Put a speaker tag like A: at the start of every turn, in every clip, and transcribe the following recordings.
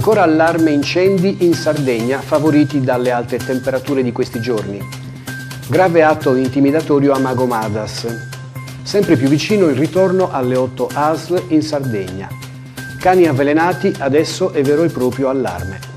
A: Ancora allarme incendi in Sardegna favoriti dalle alte temperature di questi giorni. Grave atto intimidatorio a Magomadas. Sempre più vicino il ritorno alle 8 ASL in Sardegna. Cani avvelenati, adesso è vero e proprio allarme.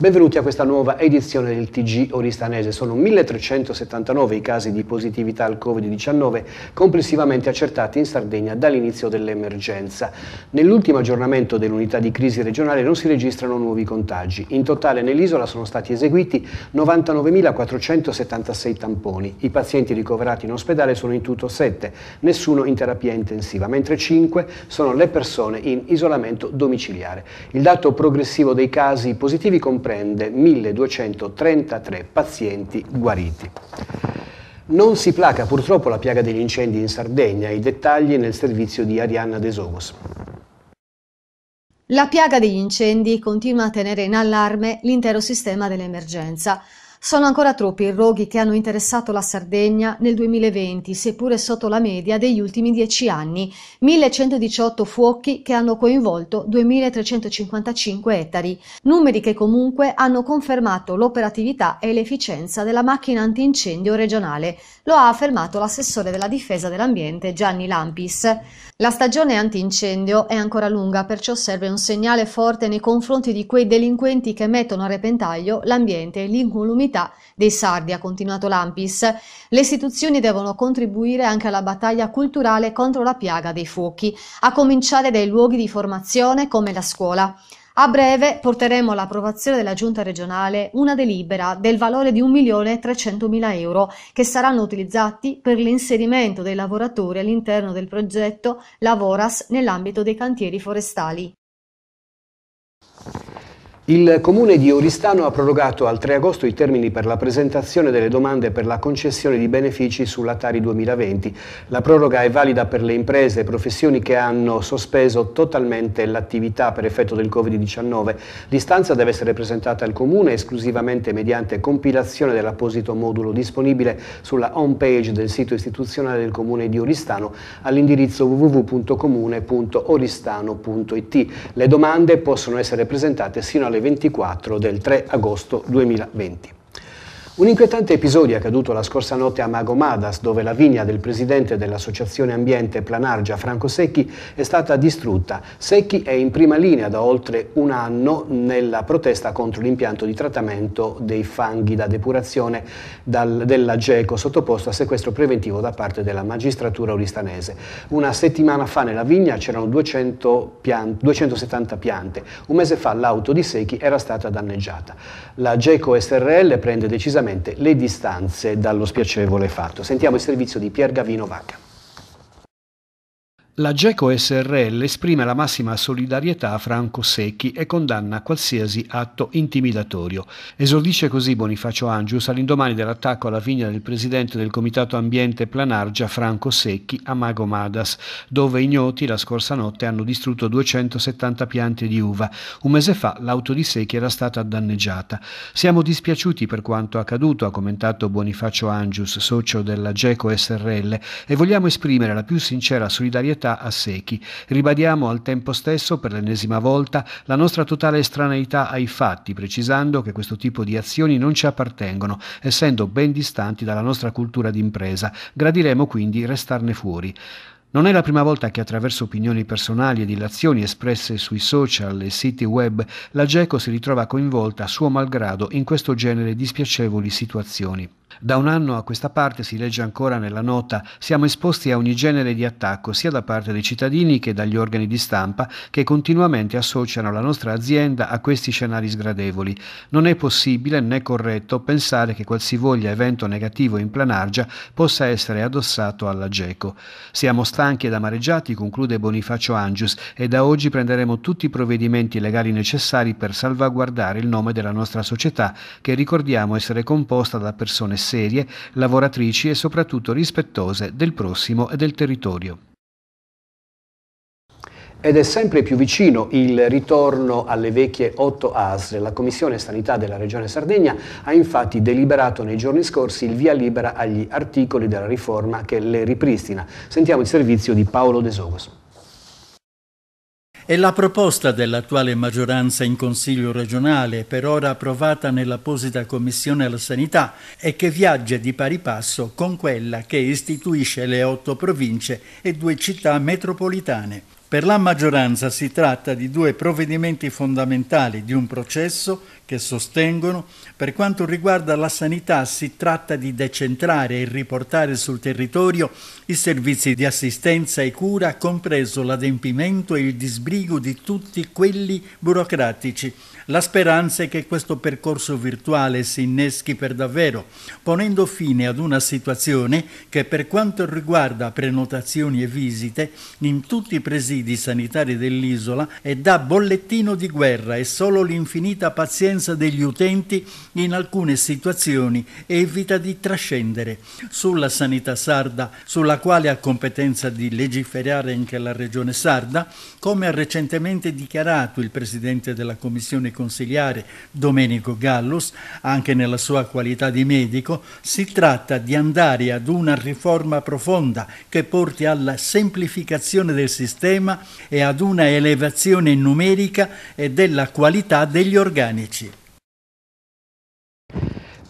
A: Benvenuti a questa nuova edizione del TG Oristanese. Sono 1379 i casi di positività al Covid-19 complessivamente accertati in Sardegna dall'inizio dell'emergenza. Nell'ultimo aggiornamento dell'unità di crisi regionale non si registrano nuovi contagi. In totale nell'isola sono stati eseguiti 99.476 tamponi. I pazienti ricoverati in ospedale sono in tutto 7, nessuno in terapia intensiva, mentre 5 sono le persone in isolamento domiciliare. Il dato progressivo dei casi positivi comprende comprende 1233 pazienti guariti. Non si placa purtroppo la piaga degli incendi in Sardegna, i dettagli nel servizio di Arianna Desovos.
B: La piaga degli incendi continua a tenere in allarme l'intero sistema dell'emergenza. Sono ancora troppi i roghi che hanno interessato la Sardegna nel 2020, seppure sotto la media degli ultimi dieci anni, 1118 fuochi che hanno coinvolto 2355 ettari, numeri che comunque hanno confermato l'operatività e l'efficienza della macchina antincendio regionale, lo ha affermato l'assessore della difesa dell'ambiente Gianni Lampis. La stagione antincendio è ancora lunga, perciò serve un segnale forte nei confronti di quei delinquenti che mettono a repentaglio l'ambiente e l'incolumità dignità dei sardi, ha continuato Lampis. Le istituzioni devono contribuire anche alla battaglia culturale contro la piaga dei fuochi, a cominciare dai luoghi di formazione come la scuola. A breve porteremo all'approvazione della Giunta regionale una delibera del valore di 1.300.000 euro che saranno utilizzati per l'inserimento dei lavoratori all'interno del progetto Lavoras nell'ambito dei cantieri forestali.
A: Il comune di Oristano ha prorogato al 3 agosto i termini per la presentazione delle domande per la concessione di benefici sulla Tari 2020. La proroga è valida per le imprese e professioni che hanno sospeso totalmente l'attività per effetto del Covid-19. L'istanza deve essere presentata al comune esclusivamente mediante compilazione dell'apposito modulo disponibile sulla home page del sito istituzionale del comune di Oristano all'indirizzo www.comune.oristano.it. Le domande possono essere presentate sino alle ore 24 del 3 agosto 2020. Un inquietante episodio è accaduto la scorsa notte a Magomadas, dove la vigna del presidente dell'associazione ambiente Planargia, Franco Secchi, è stata distrutta. Secchi è in prima linea da oltre un anno nella protesta contro l'impianto di trattamento dei fanghi da depurazione dal, della GECO, sottoposto a sequestro preventivo da parte della magistratura oristanese. Una settimana fa nella vigna c'erano 200 piante, 270 piante. Un mese fa l'auto di Secchi era stata danneggiata. La GECO SRL prende decisamente veramente le distanze dallo spiacevole fatto. Sentiamo il servizio di Pier Gavino Vacca. La GECO SRL esprime la massima solidarietà a Franco Secchi e condanna qualsiasi atto intimidatorio. Esordisce così Bonifacio Angius all'indomani dell'attacco alla vigna del presidente del Comitato Ambiente Planargia Franco Secchi a Mago Madas, dove ignoti la scorsa notte hanno distrutto 270 piante di uva. Un mese fa l'auto di Secchi era stata danneggiata. Siamo dispiaciuti per quanto accaduto, ha commentato Bonifacio Angius, socio della GECO SRL, e vogliamo esprimere la più sincera solidarietà città a secchi. Ribadiamo al tempo stesso, per l'ennesima volta, la nostra totale estraneità ai fatti, precisando che questo tipo di azioni non ci appartengono, essendo ben distanti dalla nostra cultura d'impresa. Gradiremo quindi restarne fuori. Non è la prima volta che attraverso opinioni personali e dilazioni espresse sui social e siti web la GECO si ritrova coinvolta a suo malgrado in questo genere di spiacevoli situazioni. Da un anno a questa parte, si legge ancora nella nota, siamo esposti a ogni genere di attacco sia da parte dei cittadini che dagli organi di stampa che continuamente associano la nostra azienda a questi scenari sgradevoli. Non è possibile né corretto pensare che qualsivoglia evento negativo in Planargia possa essere addossato alla GECO. Siamo stanchi ed amareggiati, conclude Bonifacio Angius, e da oggi prenderemo tutti i provvedimenti legali necessari per salvaguardare il nome della nostra società, che ricordiamo essere composta da persone sane serie, lavoratrici e soprattutto rispettose del prossimo e del territorio. Ed è sempre più vicino il ritorno alle vecchie 8 ASL. La Commissione Sanità della Regione Sardegna ha infatti deliberato nei giorni scorsi il via libera agli articoli della riforma che le ripristina. Sentiamo il servizio di Paolo De Sogos.
C: È la proposta dell'attuale maggioranza in Consiglio regionale, per ora approvata nell'apposita Commissione alla Sanità, e che viaggia di pari passo con quella che istituisce le otto province e due città metropolitane. Per la maggioranza si tratta di due provvedimenti fondamentali di un processo che sostengono per quanto riguarda la sanità si tratta di decentrare e riportare sul territorio i servizi di assistenza e cura, compreso l'adempimento e il disbrigo di tutti quelli burocratici la speranza è che questo percorso virtuale si inneschi per davvero, ponendo fine ad una situazione che per quanto riguarda prenotazioni e visite in tutti i presidi sanitari dell'isola è da bollettino di guerra e solo l'infinita pazienza degli utenti in alcune situazioni evita di trascendere. Sulla sanità sarda, sulla quale ha competenza di legiferare anche la regione sarda, come ha recentemente dichiarato il presidente della Commissione consigliare Domenico Gallus, anche nella sua qualità di medico, si tratta di andare ad una riforma profonda che porti alla semplificazione del sistema e ad una elevazione numerica e della qualità degli organici.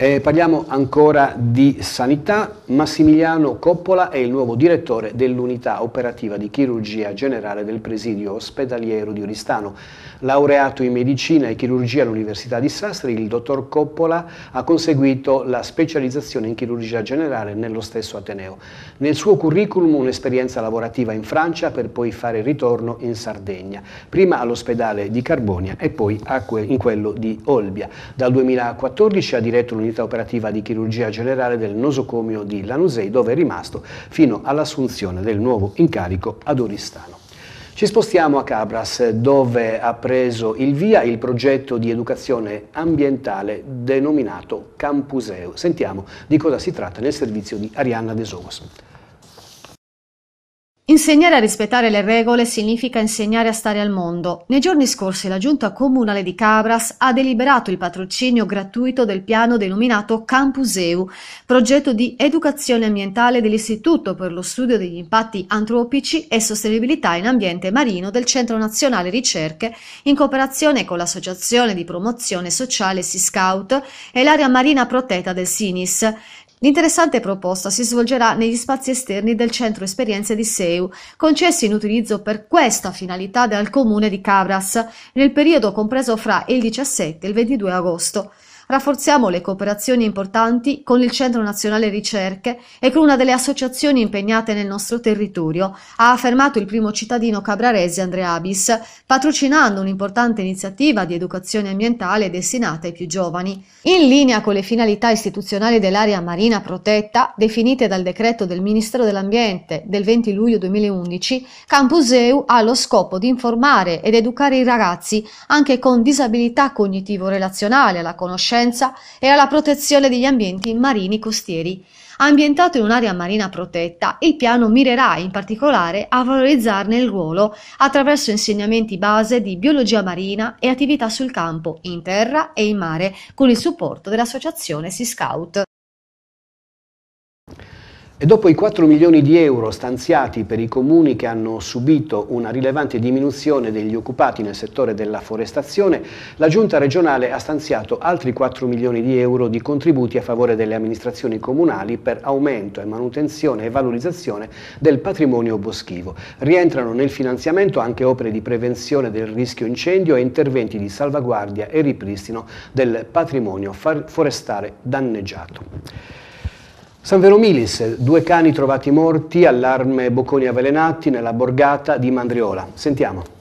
A: Eh, parliamo ancora di sanità. Massimiliano Coppola è il nuovo direttore dell'unità operativa di chirurgia generale del presidio ospedaliero di Oristano. Laureato in medicina e chirurgia all'Università di Sastri, il dottor Coppola ha conseguito la specializzazione in chirurgia generale nello stesso Ateneo. Nel suo curriculum un'esperienza lavorativa in Francia per poi fare ritorno in Sardegna, prima all'ospedale di Carbonia e poi in quello di Olbia. Dal 2014 ha diretto l'università unità operativa di chirurgia generale del nosocomio di Lanusei, dove è rimasto fino all'assunzione del nuovo incarico ad Oristano. Ci spostiamo a Cabras, dove ha preso il via il progetto di educazione ambientale denominato Campuseo. Sentiamo di cosa si tratta nel servizio di Arianna De Somos.
B: Insegnare a rispettare le regole significa insegnare a stare al mondo. Nei giorni scorsi la Giunta Comunale di Cabras ha deliberato il patrocinio gratuito del piano denominato Campus EU, progetto di educazione ambientale dell'Istituto per lo studio degli impatti antropici e sostenibilità in ambiente marino del Centro Nazionale Ricerche in cooperazione con l'Associazione di Promozione Sociale Sea Scout e l'area marina protetta del Sinis. L'interessante proposta si svolgerà negli spazi esterni del Centro Esperienze di Seu, concessi in utilizzo per questa finalità dal Comune di Cabras, nel periodo compreso fra il 17 e il 22 agosto. Rafforziamo le cooperazioni importanti con il Centro Nazionale Ricerche e con una delle associazioni impegnate nel nostro territorio, ha affermato il primo cittadino cabrarese Andrea Abis, patrocinando un'importante iniziativa di educazione ambientale destinata ai più giovani. In linea con le finalità istituzionali dell'area marina protetta, definite dal decreto del Ministero dell'Ambiente del 20 luglio 2011, Campus EU ha lo scopo di informare ed educare i ragazzi, anche con disabilità cognitivo-relazionale, alla conoscenza conoscenza e alla protezione degli ambienti marini costieri. Ambientato in un'area marina protetta, il piano mirerà in particolare a valorizzarne il ruolo attraverso insegnamenti base di biologia marina e attività sul campo, in terra e in mare, con il supporto dell'associazione Sea Scout.
A: E dopo i 4 milioni di euro stanziati per i comuni che hanno subito una rilevante diminuzione degli occupati nel settore della forestazione, la Giunta regionale ha stanziato altri 4 milioni di euro di contributi a favore delle amministrazioni comunali per aumento e manutenzione e valorizzazione del patrimonio boschivo. Rientrano nel finanziamento anche opere di prevenzione del rischio incendio e interventi di salvaguardia e ripristino del patrimonio forestale danneggiato. San Vero Milis, due cani trovati morti, allarme bocconi avvelenati nella borgata di Mandriola. Sentiamo.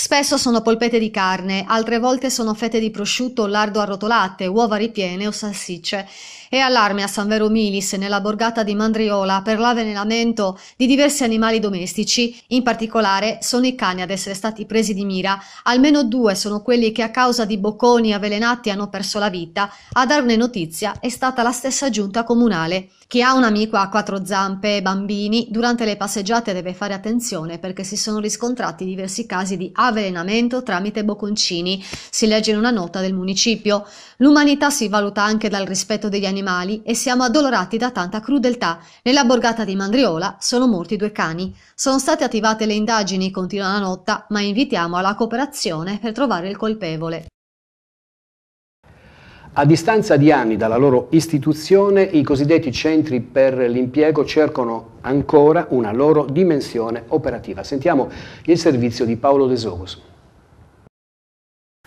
B: Spesso sono polpette di carne, altre volte sono fette di prosciutto o lardo arrotolate, uova ripiene o salsicce. E allarme a San Vero Milis nella borgata di Mandriola per l'avvelenamento di diversi animali domestici, in particolare sono i cani ad essere stati presi di mira. Almeno due sono quelli che a causa di bocconi avvelenati hanno perso la vita. A darne notizia è stata la stessa giunta comunale. Chi ha un amico a quattro zampe e bambini, durante le passeggiate deve fare attenzione perché si sono riscontrati diversi casi di avvelenamento tramite bocconcini, si legge in una nota del municipio. L'umanità si valuta anche dal rispetto degli animali e siamo addolorati da tanta crudeltà. Nella borgata di Mandriola sono morti due cani. Sono state attivate le indagini, continua la nota, ma invitiamo alla cooperazione per trovare il colpevole.
A: A distanza di anni dalla loro istituzione, i cosiddetti centri per l'impiego cercano ancora una loro dimensione operativa. Sentiamo il servizio di Paolo De Sogos.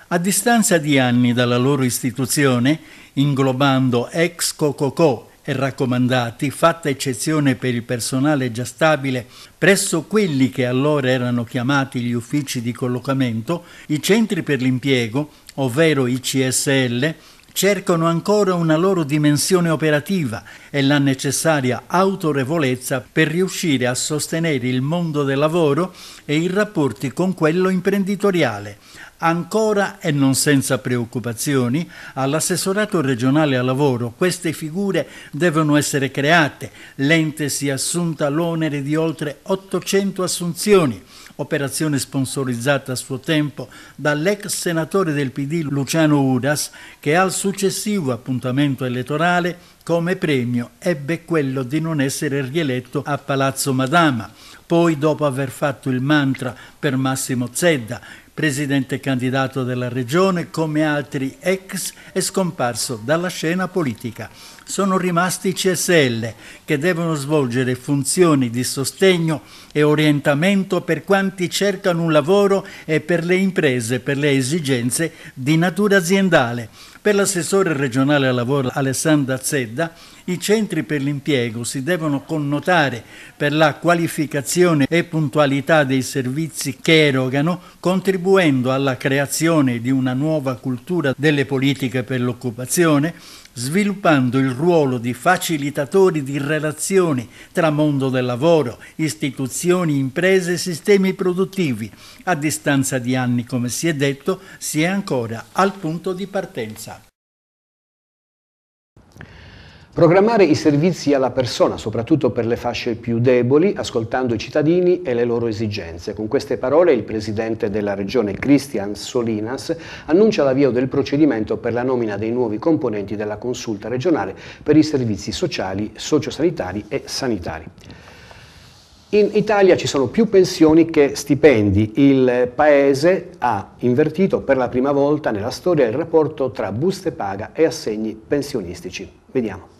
C: A distanza di anni dalla loro istituzione, inglobando ex Cococò e raccomandati, fatta eccezione per il personale già stabile presso quelli che allora erano chiamati gli uffici di collocamento, i centri per l'impiego, ovvero i CSL, cercano ancora una loro dimensione operativa e la necessaria autorevolezza per riuscire a sostenere il mondo del lavoro e i rapporti con quello imprenditoriale. Ancora e non senza preoccupazioni, all'assessorato regionale al lavoro queste figure devono essere create. L'ente si è assunta l'onere di oltre 800 assunzioni operazione sponsorizzata a suo tempo dall'ex senatore del PD Luciano Udas, che al successivo appuntamento elettorale come premio ebbe quello di non essere rieletto a Palazzo Madama. Poi, dopo aver fatto il mantra per Massimo Zedda, presidente candidato della regione, come altri ex, è scomparso dalla scena politica sono rimasti i CSL, che devono svolgere funzioni di sostegno e orientamento per quanti cercano un lavoro e per le imprese, per le esigenze di natura aziendale. Per l'assessore regionale al lavoro Alessandra Zedda, i centri per l'impiego si devono connotare per la qualificazione e puntualità dei servizi che erogano, contribuendo alla creazione di una nuova cultura delle politiche per l'occupazione, sviluppando il ruolo di facilitatori di relazioni tra mondo del lavoro, istituzioni, imprese e sistemi produttivi. A distanza di anni, come si è detto, si è ancora al punto di partenza.
A: Programmare i servizi alla persona, soprattutto per le fasce più deboli, ascoltando i cittadini e le loro esigenze. Con queste parole il presidente della regione Cristian Solinas annuncia l'avvio del procedimento per la nomina dei nuovi componenti della consulta regionale per i servizi sociali, sociosanitari e sanitari. In Italia ci sono più pensioni che stipendi. Il Paese ha invertito per la prima volta nella storia il rapporto tra buste paga e assegni pensionistici. Vediamo.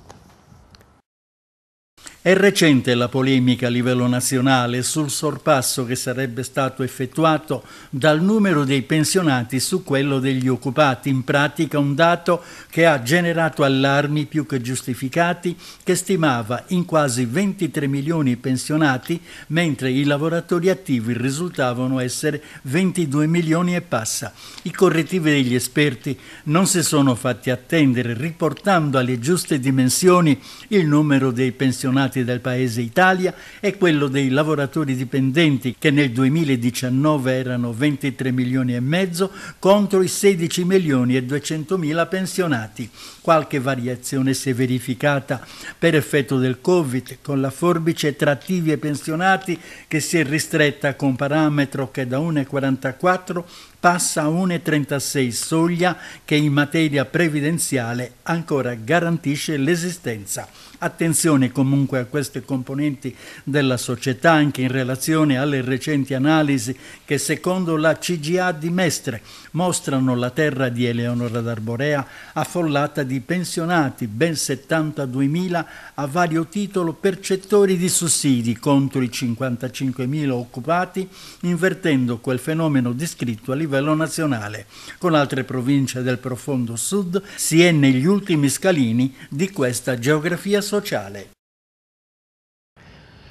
C: È recente la polemica a livello nazionale sul sorpasso che sarebbe stato effettuato dal numero dei pensionati su quello degli occupati, in pratica un dato che ha generato allarmi più che giustificati, che stimava in quasi 23 milioni i pensionati, mentre i lavoratori attivi risultavano essere 22 milioni e passa. I correttivi degli esperti non si sono fatti attendere, riportando alle giuste dimensioni il numero dei pensionati sfruttati del paese Italia e quello dei lavoratori dipendenti che nel 2019 erano 23 milioni e mezzo contro i 16 milioni e 200 mila pensionati. Qualche variazione si è verificata per effetto del Covid con la forbice tra attivi e pensionati che si è ristretta con parametro che da 1,44 passa a 1,36 soglia che in materia previdenziale ancora garantisce l'esistenza. Attenzione comunque a queste componenti della società anche in relazione alle recenti analisi che secondo la CGA di Mestre mostrano la terra di Eleonora d'Arborea affollata di pensionati, ben 72.000 a vario titolo percettori di sussidi contro i 55.000 occupati, invertendo quel fenomeno descritto a livello livello nazionale. Con altre province del profondo sud si è negli ultimi scalini di questa geografia sociale.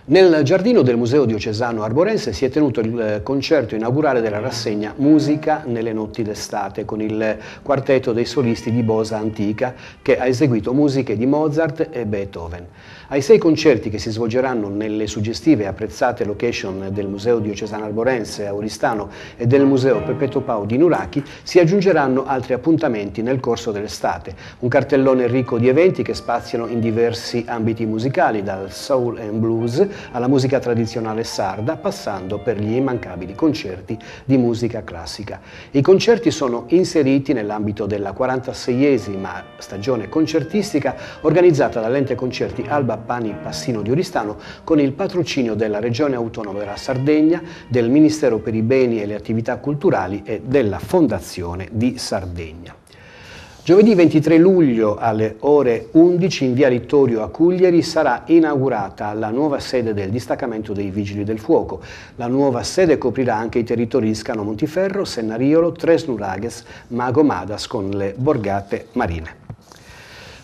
A: Nel giardino del Museo Diocesano Arborense si è tenuto il eh, concerto inaugurale della rassegna Musica nelle notti d'estate con il quartetto dei solisti di Bosa Antica che ha eseguito musiche di Mozart e Beethoven. Ai sei concerti che si svolgeranno nelle suggestive e apprezzate location del Museo Diocesano Arborense a Oristano e del Museo Peppetto Pau di Nuracchi si aggiungeranno altri appuntamenti nel corso dell'estate. Un cartellone ricco di eventi che spaziano in diversi ambiti musicali, dal soul and blues alla musica tradizionale sarda, passando per gli immancabili concerti di musica classica. I concerti sono inseriti nell'ambito della 46esima stagione concertistica organizzata dall'ente concerti Alba Trapani Passino di Oristano con il patrocinio della Regione Autonoma della Sardegna, del Ministero per i Beni e le Attività Culturali e della Fondazione di Sardegna. Giovedì 23 luglio alle ore 11 in via Littorio a Cuglieri sarà inaugurata la nuova sede del distaccamento dei Vigili del Fuoco. La nuova sede coprirà anche i territori di Scano Montiferro, Sennariolo, Tres Tresnurages, Magomada con le borgate marine.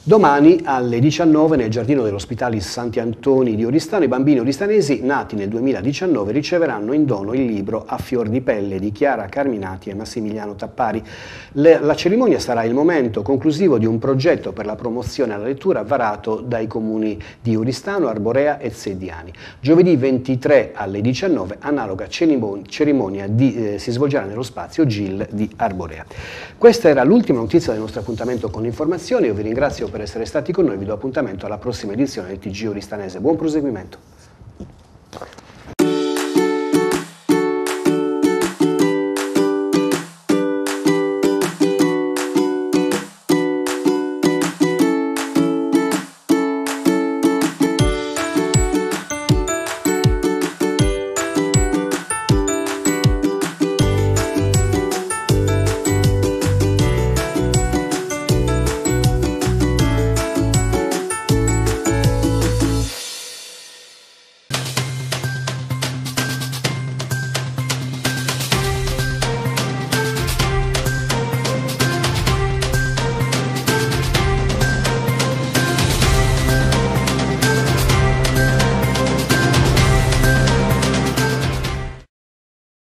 A: Domani alle 19 nel giardino dell'Ospitali Antoni di Oristano i bambini oristanesi nati nel 2019 riceveranno in dono il libro A fior di pelle di Chiara Carminati e Massimiliano Tappari. Le, la cerimonia sarà il momento conclusivo di un progetto per la promozione alla lettura varato dai comuni di Oristano, Arborea e Zediani. Giovedì 23 alle 19 analoga cerimonia di, eh, si svolgerà nello spazio GIL di Arborea. Questa era l'ultima notizia del nostro appuntamento con l'informazione, io vi ringrazio per per essere stati con noi, vi do appuntamento alla prossima edizione del TG Oristanese. Buon proseguimento.